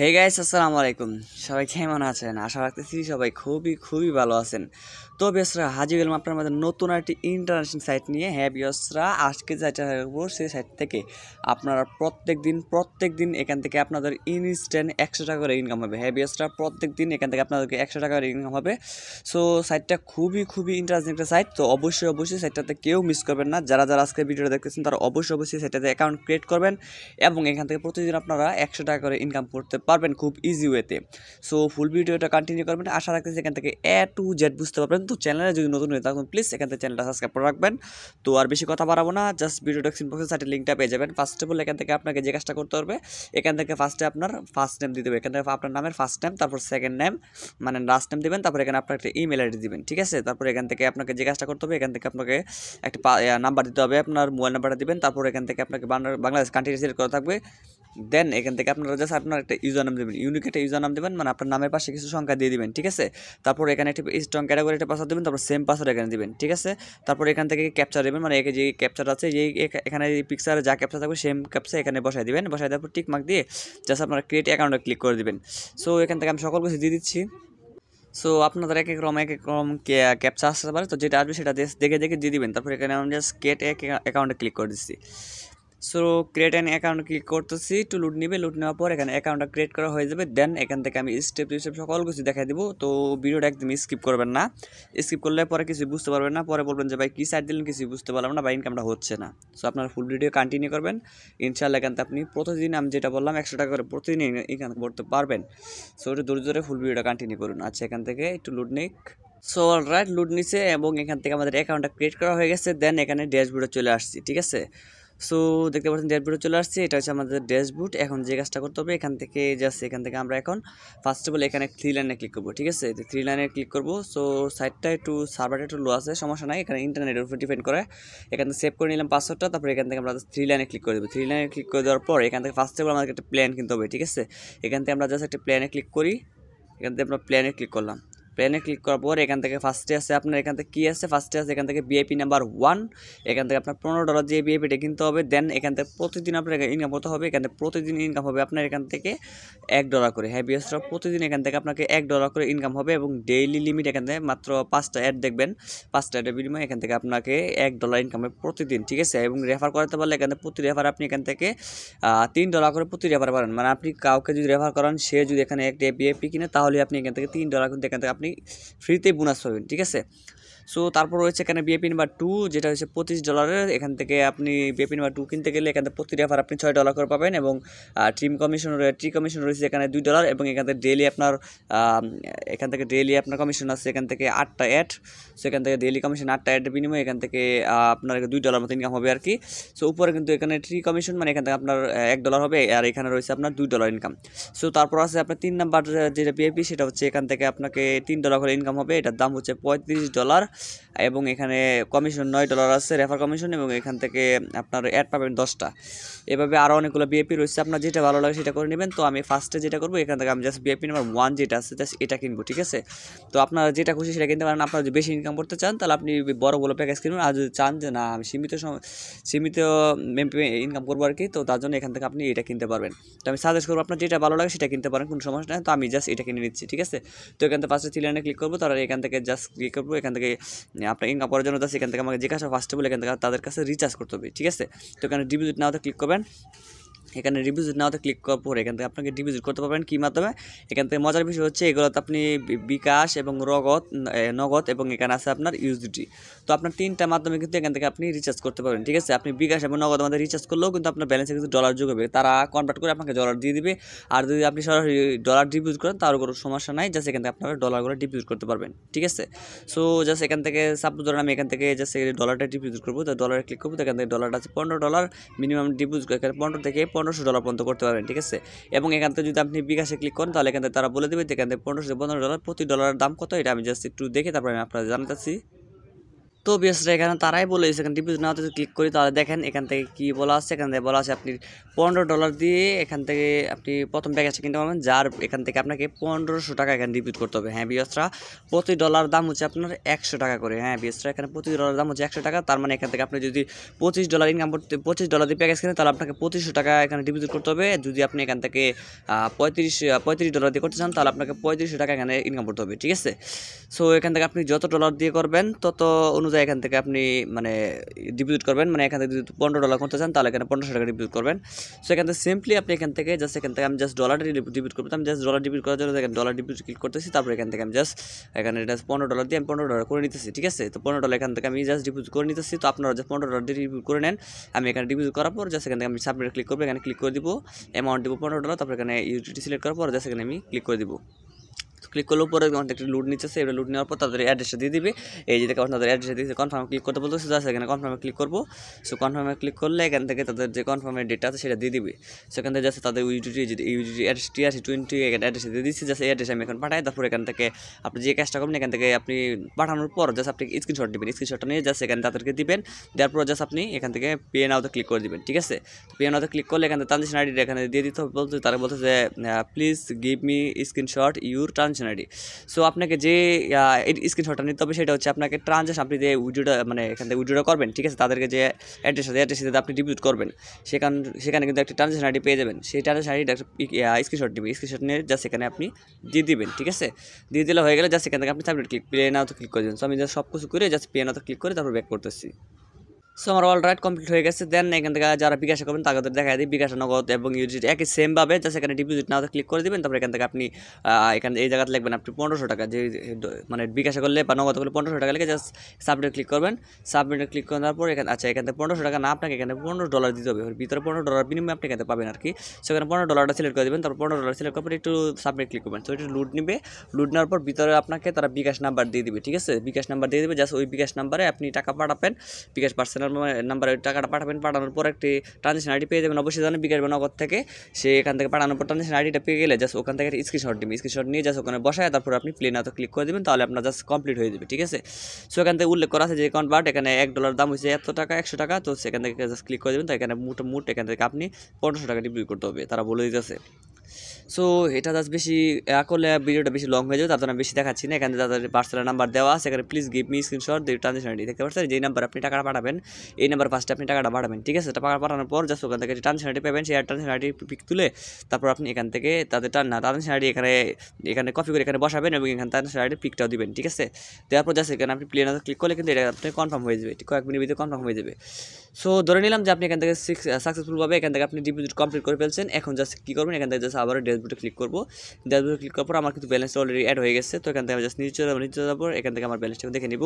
hey guys আসসালামু আলাইকুম সবাই কেমন আছেন আশা রাখতেছি সবাই খুবই খুবই ভালো আছেন তো বেসরা হাজি গেলাম আপনার মধ্যে নতুন একটি ইন্টারন্যাশনাল সাইট নিয়ে হ্যাঁ বেসরা আজকে যেটা সেই সাইট থেকে আপনারা প্রত্যেক দিন প্রত্যেক দিন এখান থেকে আপনাদের ইনস্ট্যান্ট একশো টাকা করে ইনকাম হবে হ্যাঁ বেসরা প্রত্যেক দিন এখান থেকে আপনাদেরকে একশো টাকা করে ইনকাম হবে সো সাইটটা খুবই খুবই ইন্টারেস্টিং একটা সাইট তো অবশ্যই অবশ্যই সাইটটাতে কেউ মিস করবেন না যারা যারা আজকে ভিডিওটা দেখতেছেন তারা অবশ্যই অবশ্যই সাইটটাতে অ্যাকাউন্ট ক্রিয়েট করবেন এবং এখান থেকে প্রতিদিন আপনারা একশো টাকা করে ইনকাম করতে পারবেন খুব ইজি ওয়েতে সো ফুল ভিডিওটা কন্টিনিউ করবেন আশা রাখতেছি এখান থেকে এ টু জেড বুঝতে পারবেন তো চ্যানেলে যদি নতুন হয়ে থাকুন প্লিজ এখান থেকে চ্যানেলটা সাবস্ক্রাইব করে রাখবেন তো আর বেশি কথা বাড়াবো না জাস্ট ভিডিও ডেক্সিন বক্সে সাইটে লিঙ্কটা পেয়ে যাবেন ফার্স্ট অফ অল এখান থেকে আপনাকে যে কাজটা করতে হবে এখান থেকে ফার্স্টে আপনার ফার্স্ট নেম দিতে হবে এখান থেকে আপনার নামের ফার্স্ট নেম তারপর সেকেন্ড নেম মানে লাস্ট নেম দেবেন তারপর এখানে আপনার একটা ইমেল আইডি দেবেন ঠিক আছে তারপর এখান থেকে আপনাকে যে কাজটা করতে হবে এখান থেকে আপনাকে একটা নাম্বার দিতে হবে আপনার মোবাইল নাম্বারটা দেবেন তারপর এখান থেকে আপনাকে বাংলাদেশ কান্ট্রি সিলেক্ট করা থাকবে দেন এখান থেকে আপনারা জাস্ট আপনার একটা ইউজার নাম দেবেন ইউনিক একটা ইউজার নাম দেবেন মানে আপনার নামের পাশে কিছু সংখ্যা দিয়ে দিবেন ঠিক আছে তারপর এখানে একটি স্ট্রং ক্যাটাগরি একটা পাসওয়ার্ড দেবেন তারপর সেম পাসওয়ার্ড এখানে দেবেন ঠিক আছে তারপর এখান থেকে ক্যাপচার দেবেন মানে যে ক্যাপচার আছে যে এখানে পিকচার যা ক্যাপচার থাকবে সেম ক্যাপচার এখানে বসায় দেবেন বসায় দেওয়ার পর টিকমার্ক দিয়ে জাস্ট আপনারা ক্রিয়েট অ্যাকাউন্টে ক্লিক করে দেবেন সো এখান থেকে আমি সকল কিছু দিয়ে দিচ্ছি সো আপনাদের এক এক রকম এক এক রকম ক্যাপচা আসতে পারে তো যেটা আসবে সেটা দেখে দেখে দিয়ে দিবেন তারপর এখানে আমি জাস্ট ক্রিয়েট এক অ্যাকাউন্টে ক্লিক করে দিচ্ছি so create an account click করতেছি টু লুট নিবে লুট নেওয়ার পর এখানে অ্যাকাউন্টটা ক্রিয়েট করা হয়ে যাবে দেন এখান থেকে আমি স্টেপ টু স্টেপ সকল কিছু দেখাই দেবো তো ভিডিওটা একদম স্কিপ করবেন না স্কিপ করলে পরে কিছু বুঝতে পারবেন না পরে বলবেন যে ভাই কী সাইড দিলেন কিছু বুঝতে পারলাম না বা ইনকামটা হচ্ছে না সো আপনার ফুল ভিডিও কন্টিনিউ করবেন ইনশাআল্লাহ এখান আপনি প্রতিদিন আমি যেটা বললাম একশো টাকা করে প্রতিদিন ইনকাম করতে পারবেন সো ওটা দূরে দূরে ফুল ভিডিওটা কন্টিনিউ করুন আচ্ছা এখান থেকে একটু লুট নিক সো অল রাইট লুট নিছে এবং এখান থেকে আমাদের অ্যাকাউন্টটা ক্রিয়েট করা হয়ে গেছে দেন এখানে ড্যাশবোর্ডে চলে আসছি ঠিক আছে সো দেখতে পাচ্ছেন ড্যাশবোর্ডে চলে আসছে এটা হচ্ছে আমাদের ড্যাশবোর্ড এখন যে কাজটা করতে হবে এখান থেকে যাচ্ছে এখান থেকে আমরা এখন ফার্স্ট অফ অল এখানে থ্রি লাইনে ক্লিক করবো ঠিক আছে থ্রি লাইনে ক্লিক করবো সো সাইডটা একটু সার্ভারটা একটু লো আছে সমস্যা নাই এখানে ইন্টারনেটের উপর ডিপেন্ড করে এখান থেকে সেভ করে নিলাম পাসওয়ার্ডটা তারপরে এখান থেকে আমরা থ্রি লাইনে ক্লিক করে দেবো থ্রি লাইনে ক্লিক করে দেওয়ার পর এখান থেকে ফার্স্ট অফ অল আমাদের একটা প্ল্যান কিনতে হবে ঠিক আছে এখান থেকে আমরা জাস্ট একটা প্ল্যানে ক্লিক করি এখান থেকে আমরা প্ল্যানে ক্লিক করলাম পেনে ক্লিক করার পর এখান থেকে ফার্স্টে আছে আপনার এখান থেকে কী আছে ফার্স্টে আছে এখান থেকে বিআইপি নাম্বার ওয়ান এখান থেকে আপনার পনেরো ডলার দিয়ে বিআইপিটা কিনতে হবে দেন এখান থেকে প্রতিদিন আপনার ইনকাম করতে হবে এখান থেকে প্রতিদিন ইনকাম হবে আপনার এখান থেকে এক ডলার করে হ্যাঁ বিএসরা প্রতিদিন এখান থেকে আপনাকে এক ডলার করে ইনকাম হবে এবং ডেইলি লিমিট এখান থেকে মাত্র পাঁচটা অ্যাড দেখবেন পাঁচটা অ্যাডের বিনিময়ে এখান থেকে আপনাকে এক ডলার ইনকাম হবে প্রতিদিন ঠিক আছে এবং রেফার করাতে পারলে এখান থেকে প্রতি রেফার আপনি এখান থেকে তিন ডলার করে প্রতি রেফার পারেন মানে আপনি কাউকে যদি রেফার করেন সে যদি এখানে একটা বিআইপি কিনে তাহলে আপনি এখান থেকে তিন ডলার কিন্তু এখান থেকে আপনি ফ্রিতে বোনাস পাবেন ঠিক আছে সো তারপর রয়েছে এখানে বিএপি নাম্বার টু যেটা হচ্ছে পঁচিশ ডলারের এখান থেকে আপনি বিএপি নাম্বার টু কিনতে গেলে এখান থেকে প্রতি রেফার আপনি ছয় ডলার করে পাবেন এবং ট্রিম কমিশন ট্রি কমিশন রয়েছে এখানে দুই ডলার এবং এখান থেকে ডেলি আপনার এখান থেকে ডেলি আপনার কমিশন আছে এখান থেকে আটটা অ্যাড সো এখান থেকে ডেলি কমিশন আটটা অ্যাড বিনিময়ে এখান থেকে আপনার দুই ডলার মতো ইনকাম হবে আর কি সো উপরে কিন্তু এখানে ট্রি কমিশন মানে এখান থেকে আপনার এক ডলার হবে আর এখানে রয়েছে আপনার দুই ডলার ইনকাম সো তারপর আছে আপনার তিন নাম্বার যেটা বিএপি সেটা হচ্ছে এখান থেকে আপনাকে তিন ডলার করে ইনকাম হবে এটার দাম হচ্ছে পঁয়ত্রিশ ডলার এবং এখানে কমিশন নয় ডলার আছে রেফার কমিশন এবং এখান থেকে আপনার অ্যাড পাবেন দশটা এভাবে আরও অনেকগুলো বিএপি রয়েছে আপনার যেটা ভালো লাগে সেটা করে নেবেন তো আমি ফার্স্টে যেটা করবো এখান থেকে আমি জাস্ট বিএপি নাম্বার ওয়ান যেটা আছে জাস্ট এটা কিনবো ঠিক আছে তো আপনারা যেটা খুশি সেটা কিনতে পারেন আপনারা যদি বেশি ইনকাম করতে চান তাহলে আপনি বড় বড় প্যাকেজ কিনবেন আর যদি চান যে না আমি সীমিত সীমিত ইনকাম করবো আর কি তো তার জন্য এখান থেকে আপনি এটা কিনতে পারবেন তো আমি সাজেস্ট করবো আপনার যেটা ভালো লাগে সেটা কিনতে পারেন কোনো সমস্যা নেই তো আমি জাস্ট এটা কিনে নিচ্ছি ঠিক আছে তো এখান থেকে ফার্স্টে থ্রি ক্লিক করবো তারা এখান থেকে জাস্ট ক্লিক ইয়ে করবো এখান থেকে আপনাকে ইনকাম করার জন্য সেখান থেকে আমাকে যে ফার্স্ট অফ এখান থেকে তাদের কাছে রিচার্জ করতে হবে ঠিক আছে তো এখানে ডিপোজিট তো ক্লিক করবেন এখানে ডিপোজিট নাওতে ক্লিক করার পর এখান থেকে আপনাকে ডিপোজিট করতে পারবেন কী মাধ্যমে এখান থেকে মজার বিষয় হচ্ছে এগুলোতে আপনি বিকাশ এবং রগত নগদ এবং এখানে আছে আপনার ইউজিটি তো আপনার তিনটা মাধ্যমে কিন্তু এখান থেকে আপনি রিচার্জ করতে পারবেন ঠিক আছে আপনি বিকাশ এবং নগদ আমাদের রিচার্জ করলেও কিন্তু আপনার ব্যালেন্সে কিন্তু ডলার যোগ হবে তারা কনভার্ট করে আপনাকে ডলার দিয়ে দিবে আর যদি আপনি সরাসরি ডলার ডিপোজিট করেন তার কোনো সমস্যা নাই জাস্ট এখান থেকে আপনারা ডলারগুলো ডিপোজিট করতে পারবেন ঠিক আছে সো জাস্ট এখান থেকে সাপোজ ধরেন আমি এখান থেকে জাস্ট ডলারটা ডিপোজিট করবো তো ডলারে ক্লিক করবো তো এখান থেকে ডলারটা আছে পনেরো ডলার মিনিমাম ডিপোজিট এখানে পনেরো থেকে পনেরো পনেরোশো ডলার পর্যন্ত করতে পারবেন ঠিক আছে এবং এখান থেকে যদি আপনি বিকাশে ক্লিক করেন তাহলে এখান থেকে তারা বলে দেবে এখান থেকে পনেরোশো পনেরো ডলার প্রতি ডলারের দাম কত এটা আমি জাস্ট একটু দেখে তারপরে আমি আপনাদের জানাতেছি তো বিএসরা এখানে তারাই বলে দিয়েছে এখানে না নাওতে ক্লিক করি তাহলে দেখেন এখান থেকে কি বলা আছে এখান থেকে বলা আছে আপনি পনেরো ডলার দিয়ে এখান থেকে আপনি প্রথম আছে কিনতে পারবেন যার এখান থেকে আপনাকে পনেরোশো টাকা এখানে রিপিট করতে হবে হ্যাঁ বিএসরা প্রতি ডলার দাম হচ্ছে আপনার একশো টাকা করে হ্যাঁ বিএসরা এখানে প্রতি ডলার দাম হচ্ছে একশো টাকা তার মানে এখান থেকে আপনি যদি পঁচিশ ডলার ইনকাম করতে পঁচিশ ডলার দিয়ে প্যাকেজ কিনেন তাহলে আপনাকে পঁচিশশো টাকা এখানে ডিপোজিট করতে হবে যদি আপনি এখান থেকে পঁয়ত্রিশ পঁয়ত্রিশ ডলার দিয়ে করতে চান তাহলে আপনাকে পঁয়ত্রিশশো টাকা এখানে ইনকাম করতে হবে ঠিক আছে সো এখান থেকে আপনি যত ডলার দিয়ে করবেন তত অনুযায়ী অনুযায়ী এখান থেকে আপনি মানে ডিপোজিট করবেন মানে এখান থেকে যদি পনেরো ডলার করতে চান তাহলে এখানে পনেরোশো টাকা ডিপোজিট করবেন সো এখান থেকে সিম্পলি আপনি এখান থেকে জাস্ট এখান থেকে আমি জাস্ট ডলার ডিপোজিট করবো আমি জাস্ট ডলার ডিপোজিট করার জন্য এখানে ডলার ডিপোজিট ক্লিক করতেছি তারপরে এখান থেকে আমি জাস্ট এখানে পনেরো ডলার দিয়ে আমি পনেরো ডলার করে নিতেছি ঠিক আছে তো পনেরো ডলার এখান থেকে আমি জাস্ট ডিপোজিট করে নিতেছি তো আপনারা জাস্ট পনেরো ডলার দিয়ে ডিপোজিট করে নেন আমি এখানে ডিপোজিট করার পর জাস্ট এখান থেকে আমি সাবমিট ক্লিক করবো এখানে ক্লিক করে দিব অ্যামাউন্ট দিব পনেরো ডলার তারপরে এখানে ইউটিলিটি সিলেক্ট করার পর জাস্ট এখানে আমি ক্লিক করে দিব ক্লিক করলে পরে ওখান থেকে লুট নিচ্ছে এটা লুট নেওয়ার পর তাদের অ্যাড্রেসটা দিয়ে দিবে এই যে দেখে তাদের অ্যাড্রেসে দিয়েছে কনফার্মে ক্লিক করতে বলতে জাস্ট এখানে কনফার্মে ক্লিক করবো সো কনফার্মে ক্লিক করলে এখান থেকে তাদের যে কনফার্মের ডেটা আছে সেটা দিয়ে দিবে সেখান থেকে জাস্ট তাদের ইউটিউটি যদি ইউটিউটি অ্যাড্রেস আছে টোয়েন্টি এখানে অ্যাড্রেসে দিয়ে দিচ্ছি জাস্ট এই অ্যাড্রেস আমি এখন পাঠাই তারপর এখান থেকে আপনি যে কাজটা করবেন এখান থেকে আপনি পাঠানোর পর জাস্ট আপনি স্ক্রিনশট দেবেন স্ক্রিনশটটা নিয়ে জাস্ট এখানে তাদেরকে দিবেন দেওয়ার পর জাস্ট আপনি এখান থেকে পে আউতে ক্লিক করে দেবেন ঠিক আছে পে নাওতে ক্লিক করলে এখান থেকে ট্রানজেকশন আইডিটা এখানে দিয়ে দিতে হবে বলতে তারা বলতে যে please give me screenshot your transaction ID so আপনাকে যে স্ক্রিনশটটা নিতে হবে সেটা হচ্ছে আপনাকে ট্রানজাকশন আপনি যে উইডিওটা মানে এখান থেকে উইডিওটা করবেন ঠিক আছে তাদেরকে যে অ্যাড্রেস আছে অ্যাড্রেস দিতে আপনি ডিপিউট করবেন সেখান সেখানে কিন্তু একটা ট্রানজাকশন আইডি পেয়ে যাবেন সেই ট্রানজাকশন একটা স্ক্রিনশট নেবে স্ক্রিনশট নিয়ে যা সেখানে আপনি দিয়ে দিবেন ঠিক আছে দিয়ে দিলে হয়ে গেলে যা সেখান থেকে আপনি সাবমিট ক্লিক প্লে নাও তো ক্লিক করে দেবেন সো আমি যা সব কিছু করে জাস্ট প্লে নাও তো ক্লিক করে তারপর ব্যাক করতেছি সো আমার অল রাইট কমপ্লিট হয়ে গেছে দেন এখান থেকে যারা বিকাশা করবেন তাদের দেখা দিই বিকাশা নগদ এবং ইউজিট একই সেমভাবে যা সেখানে ডিপোজিট না ক্লিক করে দেবেন তারপরে এখান থেকে আপনি এখানে এই জায়গাতে লিখবেন আপনি পনেরোশো টাকা যে মানে বিকাশা করলে বা নগদ করলে পনেরোশো টাকা লিখে জাস্ট সাবমিটে ক্লিক করবেন সাবমিটে ক্লিক করার পর এখানে আচ্ছা এখান থেকে পনেরোশো টাকা না আপনাকে এখানে পনেরো ডলার দিতে হবে ভিতরে পনেরো ডলার বিনিময়ে আপনি এখানে পাবেন আর কি সো এখানে পনেরো ডলারটা সিলেক্ট করে দেবেন তারপর পনেরো ডলার সিলেক্ট করার পর একটু সাবমিট ক্লিক করবেন তো একটু লুট নেবে লুট নেওয়ার পর ভিতরে আপনাকে তারা বিকাশ নাম্বার দিয়ে দিবে ঠিক আছে বিকাশ নাম্বার দিয়ে দেবে জাস্ট ওই বিকাশ নাম্বারে আপনি টাকা পাঠাবেন বিকাশ পার্সেন্ট আপনার নাম্বারে টাকাটা পাঠাবেন পাঠানোর পর একটি ট্রানজেকশন আইডি পেয়ে যাবেন অবশ্যই জানেন বিকাশ নগর থেকে সে এখান থেকে পাঠানোর পর ট্রানজেকশন আইডিটা পেয়ে গেলে জাস্ট ওখান থেকে স্ক্রিনশট দিবেন স্ক্রিনশট নিয়ে জাস্ট ওখানে বসায় তারপর আপনি প্লেন এত ক্লিক করে দেবেন তাহলে আপনার জাস্ট কমপ্লিট হয়ে যাবে ঠিক আছে সো এখান থেকে উল্লেখ করা আছে যে কনভার্ট এখানে এক ডলার দাম হয়েছে এত টাকা একশো টাকা তো সেখান থেকে জাস্ট ক্লিক করে দেবেন তো এখানে মুট মুট এখান থেকে আপনি পনেরোশো টাকা রিভিউ করতে হবে তারা বলে দিতেছে সো এটা জাস্ট বেশি করলে ভিডিওটা বেশি লং হয়ে যাবে তাদের বেশি দেখাচ্ছি না এখানে তাদের পার্সেলের নাম্বার দেওয়া আছে এখানে প্লিজ গিভ মি স্ক্রিনশট দিয়ে ট্রানজেকশন আইডি দেখতে পাচ্ছেন যেই নাম্বার আপনি টাকাটা পাঠাবেন এই নাম্বার ফার্স্টে আপনি টাকাটা পাঠাবেন ঠিক আছে টাকা পাঠানোর পর জাস্ট ওখান থেকে ট্রানজেকশন আইডি পাবেন সেই ট্রানজেকশন আইডি পিক তুলে তারপর আপনি এখান থেকে তাদের টান ট্রানজেকশন আইডি এখানে এখানে কপি করে এখানে বসাবেন এবং এখানে ট্রানজেকশন আইডি পিকটাও দিবেন ঠিক আছে দেওয়ার পর জাস্ট এখানে আপনি প্লেন ক্লিক করলে কিন্তু এটা আপনি কনফার্ম হয়ে যাবে কয়েক মিনিট ভিতরে কনফার্ম হয়ে যাবে সো ধরে নিলাম যে আপনি এখান থেকে সাকসেসফুলভাবে এখান থেকে আপনি ডিপোজিট কমপ্লিট করে ফেলছেন এখন জাস্ট কী করবেন এখান থেকে জাস্ট আবার ড্যাশবোর্ডে ক্লিক করবো ড্যাশবোর্ডে ক্লিক করার পর আমার কিন্তু ব্যালেন্স অলরেডি অ্যাড হয়ে গেছে তো এখান থেকে আমি জাস্ট নিচে যাবো নিচে যাবো এখান থেকে আমার ব্যালেন্সটা দেখে নিব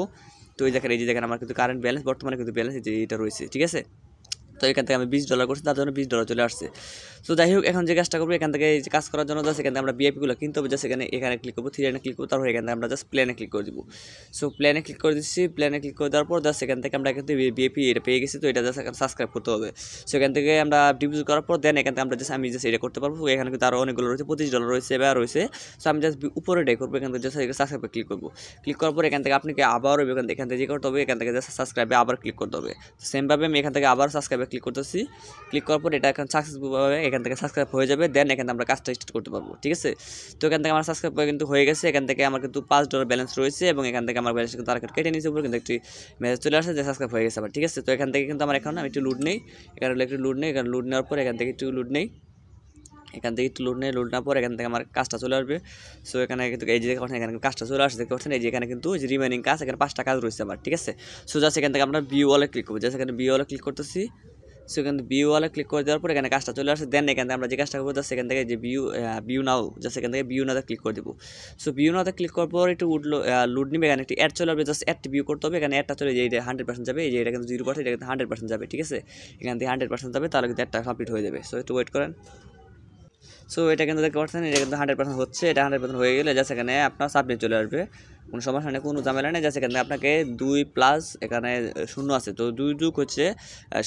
তো এই দেখেন এই যে দেখেন আমার কিন্তু কারেন্ট ব্যালেন্স বর্তমানে কিন্তু ব্যালেন্স এটা রয়েছে ঠিক আছে তো এর থেকে আমি 20 ডলার খরচ না তাহলে 20 ডলার চলে আসছে সো যাই হোক এখন যে কাজটা করব এইখান থেকে কাজ করার জন্য যাচ্ছে কিন্তু আমরা ভিএপি গুলো কিনতে হবে যাচ্ছে এখানে এখানে ক্লিক করব থ্রি এখানে ক্লিক করব তারপর এখানে আমরা জাস্ট প্লেনে ক্লিক করে দেব সো প্লেনে ক্লিক করে দিছি প্লেনে ক্লিক করার পর যাচ্ছে এখান থেকে আমরা কিন্তু ভিএপি এটা পেয়ে গেছে তো এটা যাচ্ছে সাবস্ক্রাইব করতে হবে সো এখান থেকে আমরা রিভিউ করার পর দেন এখান থেকে আমরা জাস্ট আমি যেটা করতে পারবো এখানে কিন্তু আরো অনেকগুলো রয়েছে 25 ডলার রয়েছে এবারে রয়েছে সো আমি জাস্ট উপরে ডে করব এখান থেকে যেটা সাবস্ক্রাইব ক্লিক করব ক্লিক করার পর এখান থেকে আপনাকে আবার হবে এখান থেকে যেটা করব এখান থেকে যেটা সাবস্ক্রাইব আবার ক্লিক করতে হবে তো সেম ভাবে আমি এখান থেকে আবার সাবস্ক্রাইব ক্লিক করতেছি ক্লিক করার পরে এটা এখন सक्सेसফুল ভাবে এখান থেকে সাবস্ক্রাইব হয়ে যাবে দেন এখান থেকে আমরা কাজটা স্টার্ট করতে পারবো ঠিক আছে তো এখান থেকে আমরা সাবস্ক্রাইব করা কিন্তু হয়ে গেছে এখান থেকে আমার কিন্তু 5 ডলার ব্যালেন্স রয়েছে এবং এখান থেকে আমার ব্যালেন্স কিন্তু আর কাট কেটে নিছে উপরে কিন্তু একটা মেসেজ চলে আসে যে সাবস্ক্রাইব হয়ে গেছে আবার ঠিক আছে তো এখান থেকে কিন্তু আমার অ্যাকাউন্ট আমি একটু লড নেই একবার একটু লড নেই একবার লড নেওয়ার পর এখান থেকে একটু লড নেই এখান থেকে একটু লড নেই লড না পর এখান থেকে আমার কাজটা চলে আসবে সো এখানে কিন্তু এই দিকে আপনারা এখানে কাজটা চলে আসছে দেখতে পাচ্ছেন এই যে এখানে কিন্তু এই যে রিমাইনিং কাজ এখানে 5টা কাজ রইছে আবার ঠিক আছে সো যাচ্ছে এখান থেকে আমরা ভিউ ওয়ালে ক্লিক করব যাচ্ছে এখানে ভিউ ওয়ালে ক্লিক করতেছি সো এখানে বিউ ওয়ালে ক্লিক করে দেওয়ার পর এখানে কাজটা চলে আসে দেন এখানে আমরা যে কাজটা করবো সেখান থেকে যে ভিউ ভিউ নাও জাস্ট এখান থেকে ভিউ নাতে ক্লিক করে দেবো সো ভিউ নাতে ক্লিক করার পর একটু উঠলো লুড নিবে এখানে একটি অ্যাড চলে আসবে জাস্ট অ্যাডটি ভিউ করতে হবে এখানে অ্যাডটা চলে যে এটা হান্ড্রেড পার্সেন্ট যাবে এই যে এটা কিন্তু জিরো পার্সেন্ট এটা কিন্তু হান্ড্রেড পার্সেন্ট যাবে ঠিক আছে এখান থেকে হান্ড্রেড পার্সেন্ট যাবে তাহলে কিন্তু অ্যাডটা কমপ্লিট হয়ে যাবে সো একটু ওয়েট করেন সো এটা কিন্তু দেখতে পাচ্ছেন এটা কিন্তু হান্ড্রেড পার্সেন্ট হচ্ছে এটা হান্ড্রেড পার্সেন্ট হয়ে গেলে জাস্ট এখানে আপনার সাবমিট চলে আসবে কোনো সমস্যা নেই কোনো ঝামেলা নেই যাচ্ছে এখানে আপনাকে দুই প্লাস এখানে শূন্য আছে তো দুই যুগ হচ্ছে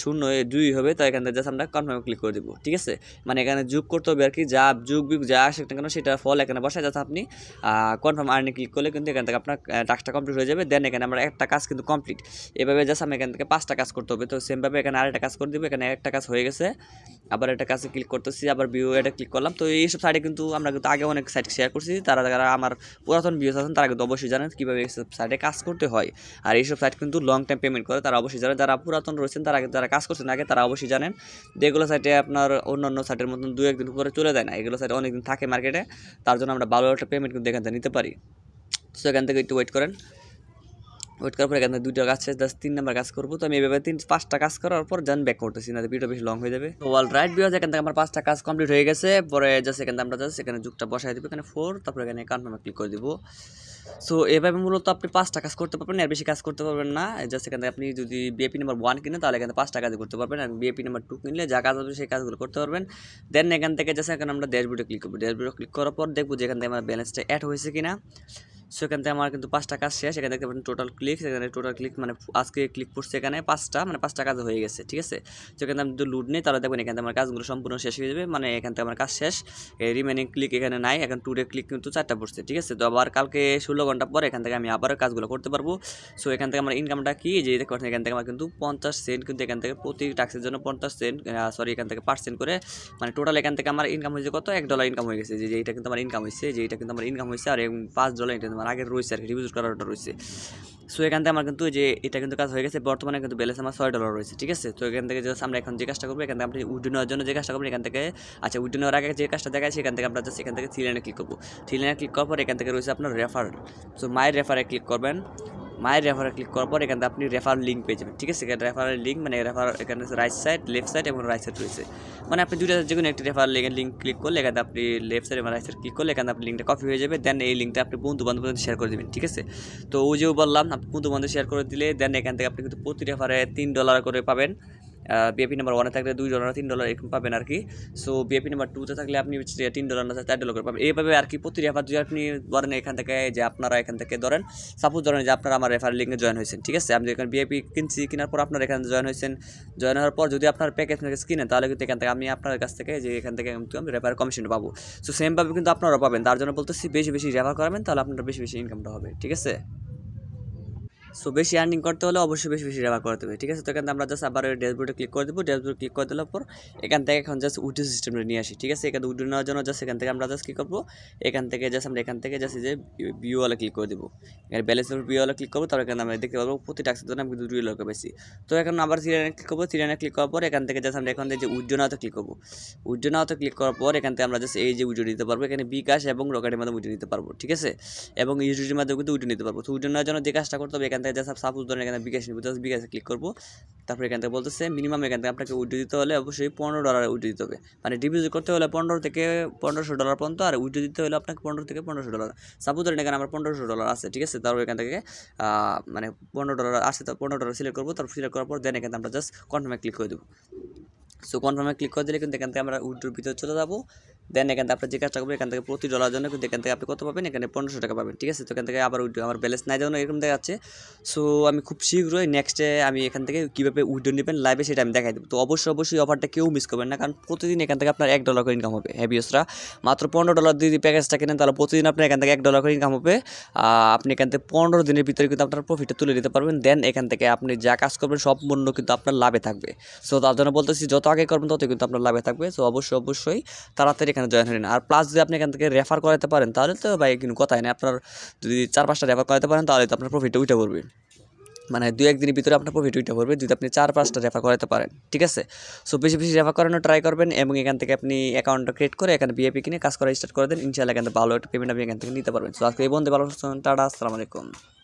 শূন্য দুই হবে তো এখানে জাস্ট আমরা কনফার্মে ক্লিক করে দেব ঠিক আছে মানে এখানে যুগ করতে হবে আর কি যা যুগ বিগ যা আসে কেন সেটা ফল এখানে বসায় যাতে আপনি কনফার্ম আর্নি ক্লিক করলে কিন্তু এখান থেকে আপনার টাস্কটা কমপ্লিট হয়ে যাবে দেন এখানে আমরা একটা কাজ কিন্তু কমপ্লিট এভাবে জাস্ট আমি এখান থেকে পাঁচটা কাজ করতে হবে তো সেমভাবে এখানে আরেকটা কাজ করে দেবো এখানে একটা কাজ হয়ে গেছে আবার একটা কাজে ক্লিক করতেছি আবার ভিউ এটা ক্লিক করলাম তো এইসব সাইডে কিন্তু আমরা কিন্তু আগে অনেক সাইট শেয়ার করছি তারা যারা আমার পুরাতন ভিউস আছেন তারা কিন্তু অবশ্যই অবশ্যই জানেন কীভাবে এইসব সাইটে কাজ করতে হয় আর এইসব সাইট কিন্তু লং টাইম পেমেন্ট করে তারা অবশ্যই জানেন যারা পুরাতন রয়েছেন তারা যারা কাজ করছেন আগে তারা অবশ্যই জানেন যে এগুলো সাইটে আপনার অন্যান্য সাইটের মতন দু একদিন উপরে চলে যায় না এগুলো সাইট অনেকদিন থাকে মার্কেটে তার জন্য আমরা ভালো একটা পেমেন্ট কিন্তু এখান থেকে নিতে পারি সো এখান থেকে একটু ওয়েট করেন ওয়েট করার পর এখান থেকে দুইটা কাজ শেষ তিন নাম্বার কাজ করবো তো আমি এভাবে তিন পাঁচটা কাজ করার পর জান ব্যাক করতেছি না ভিডিও বেশি লং হয়ে যাবে তো অল রাইট বিওয়াজ এখান থেকে আমার পাঁচটা কাজ কমপ্লিট হয়ে গেছে পরে জাস্ট এখানে থেকে আমরা জাস্ট এখানে যুগটা বসাই দেবো এখানে ফোর তারপরে এখানে অ্যাকাউন্ট নাম্বার ক্লিক করে দেবো সো এভাবে মূলত আপনি পাঁচটা কাজ করতে পারবেন আর বেশি কাজ করতে পারবেন না জাস্ট এখান থেকে আপনি যদি বিএপি নাম্বার ওয়ান কিনে তাহলে এখানে পাঁচটা কাজ করতে পারবেন আর বিএপি নাম্বার টু কিনলে যা কাজ হবে সেই কাজগুলো করতে পারবেন দেন এখান থেকে জাস্ট এখানে আমরা ড্যাশবোর্ডে ক্লিক করবো ড্যাশবোর্ডে ক্লিক করার পর দেখবো যে এখান থেকে আমার ব্যালেন্সটা অ্যাড হয়েছে কিনা সো এখান থেকে আমার কিন্তু পাঁচটা কাজ শেষ এখানে দেখতে টোটাল ক্লিক সেখানে টোটাল ক্লিক মানে আজকে ক্লিক পড়ছে এখানে পাঁচটা মানে পাঁচটা কাজ হয়ে গেছে ঠিক আছে তো এখানে আমি যদি লুট নেই তাহলে দেখবেন এখান থেকে আমার কাজগুলো সম্পূর্ণ শেষ হয়ে যাবে মানে এখান থেকে আমার কাজ শেষ রিমেনিং ক্লিক এখানে নাই এখন টুডে ক্লিক কিন্তু চারটা পড়ছে ঠিক আছে তো আবার কালকে ষোলো ঘন্টা পর এখান থেকে আমি আবারও কাজগুলো করতে পারবো সো এখান থেকে আমার ইনকামটা কি যে দেখতে পাচ্ছেন এখান থেকে আমার কিন্তু পঞ্চাশ সেন্ট কিন্তু এখান থেকে প্রতি টাক্সের জন্য পঞ্চাশ সেন্ট সরি এখান থেকে পার্সেন্ট করে মানে টোটাল এখান থেকে আমার ইনকাম হয়েছে কত এক ডলার ইনকাম হয়ে গেছে যে এটা কিন্তু আমার ইনকাম হয়েছে যে এটা কিন্তু আমার ইনকাম হয়েছে আর পাঁচ ডলার এটা আমার আগে রয়েছে আর কি রিভিউজ করার অর্ডার রয়েছে সো এখান থেকে আমার কিন্তু যে এটা কিন্তু কাজ হয়ে গেছে বর্তমানে কিন্তু ব্যালেন্স আমার ছয় ডলার রয়েছে ঠিক আছে তো এখান থেকে জাস্ট আমরা এখন যে কাজটা করবো এখান থেকে আপনি উইড্রো নেওয়ার জন্য যে কাজটা করবো এখান থেকে আচ্ছা উইড্রো নেওয়ার আগে যে কাজটা আছে এখান থেকে আমরা জাস্ট এখান থেকে থ্রি ক্লিক করবো থ্রি ক্লিক করার পর এখান থেকে রয়েছে আপনার রেফার সো মায়ের রেফারে ক্লিক করবেন মায়ের রেফারে ক্লিক করার পর এখানে আপনি রেফার লিঙ্ক পেয়ে যাবেন ঠিক আছে এখানে রেফারের লিঙ্ক মানে রেফার এখানে রাইট সাইড লেফট সাইড এবং রাইট সাইড রয়েছে মানে আপনি দুইটা যে কোনো একটি রেফার লিঙ্কের লিঙ্ক ক্লিক করলে এখানে আপনি লেফট সাইড এবং রাইট সাইড ক্লিক করলে এখানে আপনি লিঙ্কটা কপি হয়ে যাবে দেন এই লিঙ্কটা আপনি বন্ধু বান্ধবের শেয়ার করে দেবেন ঠিক আছে তো ওই যে বললাম আপনি বন্ধু বান্ধব শেয়ার করে দিলে দেন এখান থেকে আপনি কিন্তু প্রতি রেফারে তিন ডলার করে পাবেন বিএপি নাম্বার ওয়ানে থাকলে দুই ডলার তিন ডলার এরকম পাবেন আর কি সো বিএপি নাম্বার টুতে থাকলে আপনি তিন ডলার না চার ডলার করে পাবেন এইভাবে আর কি প্রতি রেফার যদি আপনি ধরেন এখান থেকে যে আপনারা এখান থেকে ধরেন সাপোজ ধরেন যে আপনারা আমার রেফার লিঙ্কে জয়েন হয়েছেন ঠিক আছে আপনি এখানে বিএপি কিনছি কেনার পর আপনার এখানে জয়েন হয়েছেন জয়েন হওয়ার পর যদি আপনার প্যাকেজ থেকে কিনেন তাহলে কিন্তু এখান থেকে আমি আপনার কাছ থেকে যে এখান থেকে কিন্তু আমি রেফার কমিশন পাবো সো সেমভাবে কিন্তু আপনারা পাবেন তার জন্য বলতেছি বেশি বেশি রেফার করাবেন তাহলে আপনার বেশি বেশি ইনকামটা হবে ঠিক আছে সো বেশি আর্নিং করতে হলে অবশ্যই বেশি বেশি রেবা করতে হবে ঠিক আছে তো এখান থেকে আমরা জাস্ট আবার ড্যাশবোর্ডে ক্লিক করে দেবো ড্যাশবোর্ড ক্লিক করে দেওয়ার পর এখান থেকে এখন জাস্ট উডো সিস্টেমটা নিয়ে আসি ঠিক আছে এখান থেকে নেওয়ার জন্য জাস্ট এখান থেকে আমরা জাস্ট কী করবো এখান থেকে জাস্ট আমরা এখান থেকে জাস্ট যে ওয়ালে ক্লিক করে দেবো এখানে ব্যালেন্সের বিউ ওয়ালা ক্লিক করবো তারপর এখানে আমরা দেখতে পাবো প্রতি টাক্সের জন্য আমি কিন্তু দুই লক্ষ বেশি তো এখন আবার সিরিয়ানে ক্লিক করবো সিরিয়ানে ক্লিক করার পর এখান থেকে জাস্ট আমরা এখান থেকে যে উড্ডো ক্লিক করবো উড্ডো নাওতে ক্লিক করার পর এখান থেকে আমরা জাস্ট এই যে উজ্জ্বল নিতে পারবো এখানে বিকাশ এবং রকেটের মাধ্যমে উজ্জ্বল নিতে পারবো ঠিক আছে এবং ইউটিউবের মাধ্যমে কিন্তু উজ্জ্বল নিতে পারবো তো উডো নেওয়ার জন্য যে কাজটা করতে হবে এখান এই যে সব সাবুদরনে গিয়ে একটা বিগেছ দিব জাস্ট বিগেছ ক্লিক করব তারপর এখানেতে বলতেছে মিনিমাম এখানেতে আপনাকে উইড দিতে হলে অবশ্যই 15 ডলার উইড দিতে হবে মানে ডিভিজ করতে হলে 15 থেকে 1500 ডলার পর্যন্ত আর উইড দিতে হলে আপনাকে 15 থেকে 1500 ডলার সাবুদরনে এখানে আমাদের 1500 ডলার আছে ঠিক আছে তার ওইখান থেকে মানে 15 ডলার আছে তো 15 ডলার সিলেক্ট করব তারপর সিলেক্ট করার পর দেন এখানে আমরা জাস্ট কনফার্মে ক্লিক করে দেব সো কনফার্মে ক্লিক করে দিলে কিন্তু এখান থেকে আমরা উইড্রোর ভিতরে চলে যাবো দেন এখান থেকে আপনার যে কাজটা করবেন এখান থেকে প্রতি ডলার জন্য কিন্তু এখান থেকে আপনি কত পাবেন এখানে পনেরোশো টাকা পাবেন ঠিক আছে তো এখান থেকে আবার উইড্রো আমার ব্যালেন্স নাই দেওয়া এরকম যাচ্ছে সো আমি খুব শীঘ্রই নেক্সটে আমি এখান থেকে কীভাবে উইড্রো নেবেন লাইভে সেটা আমি দেখাই দেবো তো অবশ্যই অবশ্যই অফারটা কেউ মিস করবেন না কারণ প্রতিদিন এখান থেকে আপনার এক ডলার করে ইনকাম হবে হ্যাভিয়সরা মাত্র পনেরো ডলার যদি প্যাকেজটা কেনেন তাহলে প্রতিদিন আপনার এখান থেকে এক ডলার করে ইনকাম হবে আপনি এখান থেকে পনেরো দিনের ভিতরে কিন্তু আপনার প্রফিটটা তুলে নিতে পারবেন দেন এখান থেকে আপনি যা কাজ করবেন সম্পূর্ণ কিন্তু আপনার লাভে থাকবে সো তার জন্য বলতেছি যত আগে করবেন তত কিন্তু আপনার লাভে থাকবে সো অবশ্যই অবশ্যই তাড়াতাড়ি এখানে জয়েন হয়ে আর প্লাস যদি আপনি এখান থেকে রেফার করাতে পারেন তাহলে তো ভাই কিন্তু কথাই না আপনার যদি চার পাঁচটা রেফার করাতে পারেন তাহলে তো আপনার প্রফিট উঠে পড়বে মানে দু একদিনের ভিতরে আপনার প্রফিট উইটা পড়বে যদি আপনি চার পাঁচটা রেফার করাতে পারেন ঠিক আছে সো বেশি বেশি রেফার করানো ট্রাই করবেন এবং এখান থেকে আপনি অ্যাকাউন্টটা ক্রিয়েট করে এখানে বিএপি কিনে কাজ করা স্টার্ট করে দেন ইনশাআল্লাহ এখান থেকে ভালো একটা পেমেন্ট আপনি এখান থেকে নিতে পারবেন সো আজকে এই বন্ধে ভালো টাটা আসসালামু আলাইকুম